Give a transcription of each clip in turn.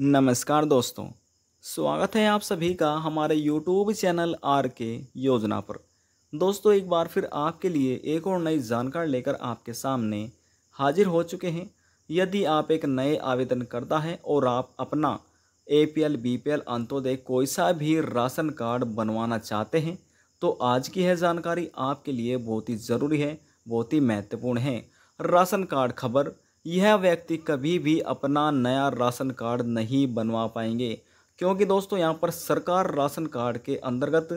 नमस्कार दोस्तों स्वागत है आप सभी का हमारे YouTube चैनल आर के योजना पर दोस्तों एक बार फिर आपके लिए एक और नई जानकारी लेकर आपके सामने हाजिर हो चुके हैं यदि आप एक नए आवेदन करता है और आप अपना A P L B P L Antyodaya कोई सा भी राशन कार्ड बनवाना चाहते हैं तो आज की यह जानकारी आपके लिए बहुत ही ज़रूरी है बहुत ही महत्वपूर्ण है राशन कार्ड खबर यह व्यक्ति कभी भी अपना नया राशन कार्ड नहीं बनवा पाएंगे क्योंकि दोस्तों यहाँ पर सरकार राशन कार्ड के अंतर्गत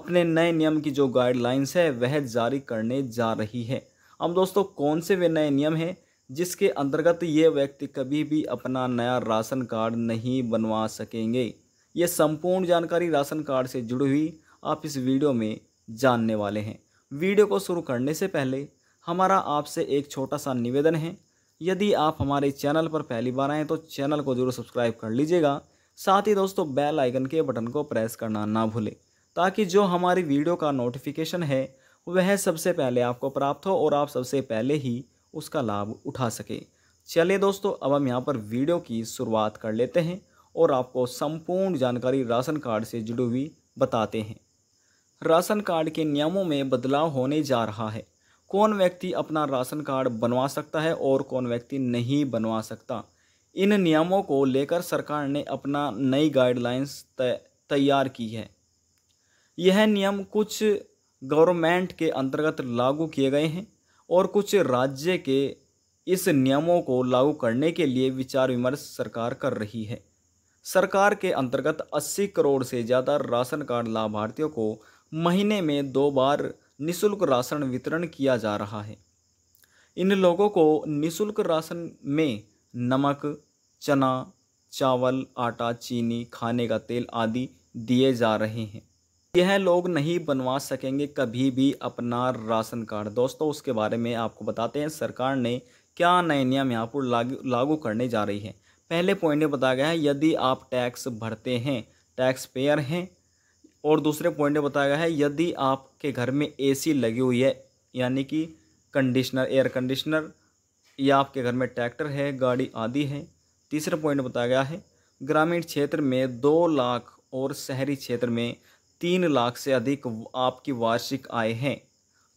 अपने नए नियम की जो गाइडलाइंस है वह जारी करने जा रही है अब दोस्तों कौन से वे नए नियम हैं जिसके अंतर्गत ये व्यक्ति कभी भी अपना नया राशन कार्ड नहीं बनवा सकेंगे ये संपूर्ण जानकारी राशन कार्ड से जुड़ी हुई आप इस वीडियो में जानने वाले हैं वीडियो को शुरू करने से पहले हमारा आपसे एक छोटा सा निवेदन है यदि आप हमारे चैनल पर पहली बार आएँ तो चैनल को जरूर सब्सक्राइब कर लीजिएगा साथ ही दोस्तों बेल आइकन के बटन को प्रेस करना ना भूलें ताकि जो हमारी वीडियो का नोटिफिकेशन है वह सबसे पहले आपको प्राप्त हो और आप सबसे पहले ही उसका लाभ उठा सकें चलिए दोस्तों अब हम यहाँ पर वीडियो की शुरुआत कर लेते हैं और आपको संपूर्ण जानकारी राशन कार्ड से जुड़ी हुई बताते हैं राशन कार्ड के नियमों में बदलाव होने जा रहा है कौन व्यक्ति अपना राशन कार्ड बनवा सकता है और कौन व्यक्ति नहीं बनवा सकता इन नियमों को लेकर सरकार ने अपना नई गाइडलाइंस तैयार की है यह नियम कुछ गवर्नमेंट के अंतर्गत लागू किए गए हैं और कुछ राज्य के इस नियमों को लागू करने के लिए विचार विमर्श सरकार कर रही है सरकार के अंतर्गत 80 करोड़ से ज़्यादा राशन कार्ड लाभार्थियों को महीने में दो बार निशुल्क राशन वितरण किया जा रहा है इन लोगों को निशुल्क राशन में नमक चना चावल आटा चीनी खाने का तेल आदि दिए जा रहे हैं यह लोग नहीं बनवा सकेंगे कभी भी अपना राशन कार्ड दोस्तों उसके बारे में आपको बताते हैं सरकार ने क्या नए नियम यहाँ पर लागू लागू करने जा रही है पहले पॉइंट में बताया गया है यदि आप टैक्स भरते हैं टैक्स पेयर हैं और दूसरे पॉइंट में बताया गया है यदि आपके घर में एसी लगी हुई है यानी कि कंडीशनर एयर कंडीशनर या आपके घर में ट्रैक्टर है गाड़ी आदि है तीसरा पॉइंट बताया गया है ग्रामीण क्षेत्र में दो लाख और शहरी क्षेत्र में तीन लाख से अधिक आपकी वार्षिक आय है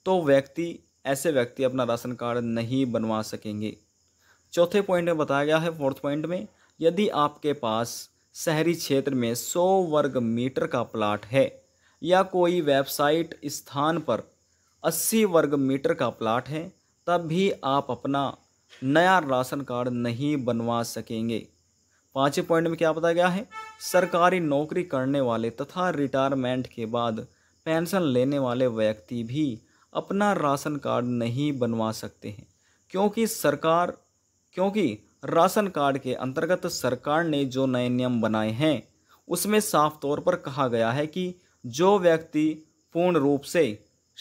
तो व्यक्ति ऐसे व्यक्ति अपना राशन कार्ड नहीं बनवा सकेंगे चौथे पॉइंट में बताया गया है फोर्थ पॉइंट में यदि आपके पास शहरी क्षेत्र में 100 वर्ग मीटर का प्लाट है या कोई वेबसाइट स्थान पर 80 वर्ग मीटर का प्लाट है तब भी आप अपना नया राशन कार्ड नहीं बनवा सकेंगे पाँचवें पॉइंट में क्या बताया गया है सरकारी नौकरी करने वाले तथा रिटायरमेंट के बाद पेंशन लेने वाले व्यक्ति भी अपना राशन कार्ड नहीं बनवा सकते हैं क्योंकि सरकार क्योंकि राशन कार्ड के अंतर्गत सरकार ने जो नए नियम बनाए हैं उसमें साफ तौर पर कहा गया है कि जो व्यक्ति पूर्ण रूप से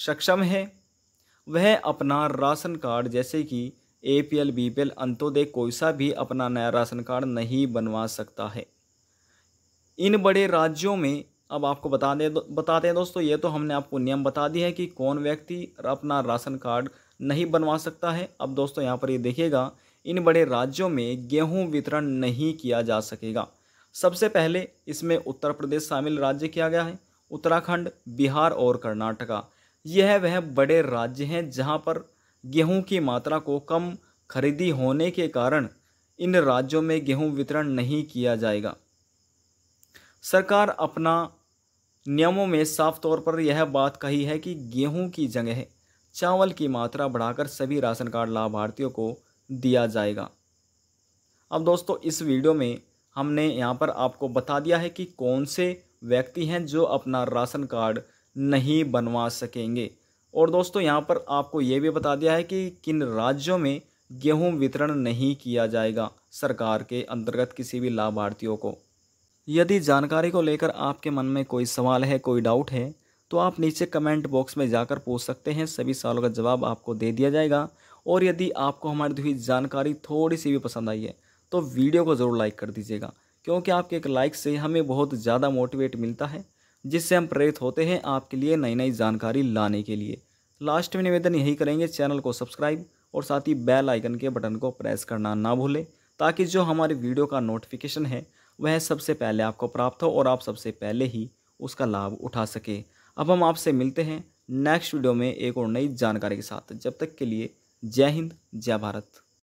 सक्षम है वह अपना राशन कार्ड जैसे कि A P L B P L Antyodaya कोई सा भी अपना नया राशन कार्ड नहीं बनवा सकता है इन बड़े राज्यों में अब आपको बता दें बताते हैं दोस्तों ये तो हमने आपको नियम बता दिया है कि कौन व्यक्ति अपना राशन कार्ड नहीं बनवा सकता है अब दोस्तों यहाँ पर ये देखिएगा इन बड़े राज्यों में गेहूं वितरण नहीं किया जा सकेगा सबसे पहले इसमें उत्तर प्रदेश शामिल राज्य किया गया है उत्तराखंड बिहार और कर्नाटका यह वह बड़े राज्य हैं जहां पर गेहूं की मात्रा को कम खरीदी होने के कारण इन राज्यों में गेहूं वितरण नहीं किया जाएगा सरकार अपना नियमों में साफ तौर पर यह बात कही है कि गेहूं की जगह चावल की मात्रा बढ़ाकर सभी राशन कार्ड लाभार्थियों को दिया जाएगा अब दोस्तों इस वीडियो में हमने यहाँ पर आपको बता दिया है कि कौन से व्यक्ति हैं जो अपना राशन कार्ड नहीं बनवा सकेंगे और दोस्तों यहाँ पर आपको ये भी बता दिया है कि किन राज्यों में गेहूं वितरण नहीं किया जाएगा सरकार के अंतर्गत किसी भी लाभार्थियों को यदि जानकारी को लेकर आपके मन में कोई सवाल है कोई डाउट है तो आप नीचे कमेंट बॉक्स में जाकर पूछ सकते हैं सभी सवालों का जवाब आपको दे दिया जाएगा और यदि आपको हमारी दी हुई जानकारी थोड़ी सी भी पसंद आई है तो वीडियो को ज़रूर लाइक कर दीजिएगा क्योंकि आपके एक लाइक से हमें बहुत ज़्यादा मोटिवेट मिलता है जिससे हम प्रेरित होते हैं आपके लिए नई नई जानकारी लाने के लिए लास्ट में निवेदन यही करेंगे चैनल को सब्सक्राइब और साथ ही बेल आइकन के बटन को प्रेस करना ना भूलें ताकि जो हमारे वीडियो का नोटिफिकेशन है वह सबसे पहले आपको प्राप्त हो और आप सबसे पहले ही उसका लाभ उठा सके अब हम आपसे मिलते हैं नेक्स्ट वीडियो में एक और नई जानकारी के साथ जब तक के लिए जय हिंद जय भारत